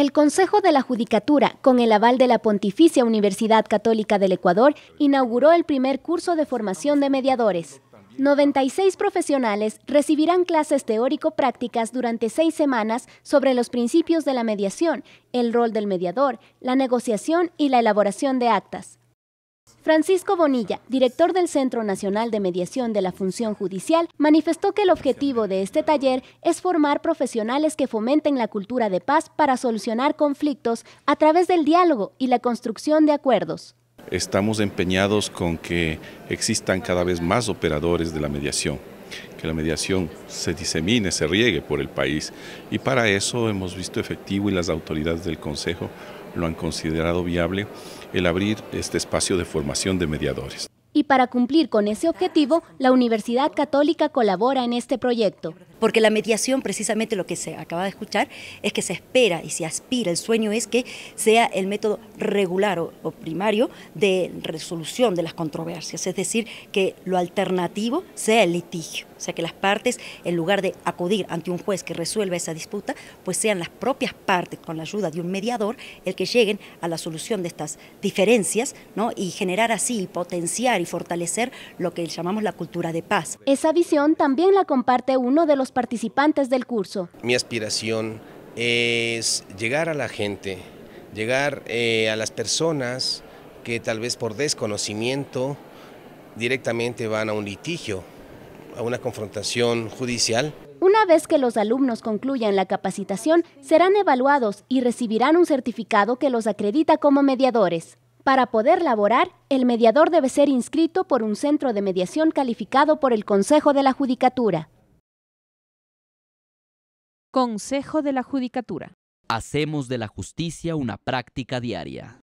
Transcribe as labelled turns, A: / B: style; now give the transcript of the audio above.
A: El Consejo de la Judicatura, con el aval de la Pontificia Universidad Católica del Ecuador, inauguró el primer curso de formación de mediadores. 96 profesionales recibirán clases teórico-prácticas durante seis semanas sobre los principios de la mediación, el rol del mediador, la negociación y la elaboración de actas. Francisco Bonilla, director del Centro Nacional de Mediación de la Función Judicial, manifestó que el objetivo de este taller es formar profesionales que fomenten la cultura de paz para solucionar conflictos a través del diálogo y la construcción de acuerdos.
B: Estamos empeñados con que existan cada vez más operadores de la mediación que la mediación se disemine, se riegue por el país. Y para eso hemos visto efectivo y las autoridades del Consejo lo han considerado viable el abrir este espacio de formación de mediadores.
A: Y para cumplir con ese objetivo, la Universidad Católica colabora en este proyecto. Porque la mediación, precisamente lo que se acaba de escuchar, es que se espera y se
C: aspira, el sueño es que sea el método regular o, primario de resolución de las controversias, es decir, que lo alternativo sea el litigio. O sea, que las partes, en lugar de acudir ante un juez que resuelva esa disputa, pues sean las propias partes, con la ayuda de un mediador, el que lleguen a la solución de estas diferencias, Y generar
A: así, potenciar y fortalecer lo que llamamos la cultura de paz. Esa visión también la comparte uno de los participantes del curso.
D: Mi aspiración es llegar a la gente, llegar eh, a las personas que tal vez por desconocimiento directamente van a un litigio a una confrontación judicial.
A: Una vez que los alumnos concluyan la capacitación, serán evaluados y recibirán un certificado que los acredita como mediadores. Para poder laborar, el mediador debe ser inscrito por un centro de mediación calificado por el Consejo de la Judicatura.
D: Consejo de la Judicatura.
B: Hacemos de la justicia una práctica diaria.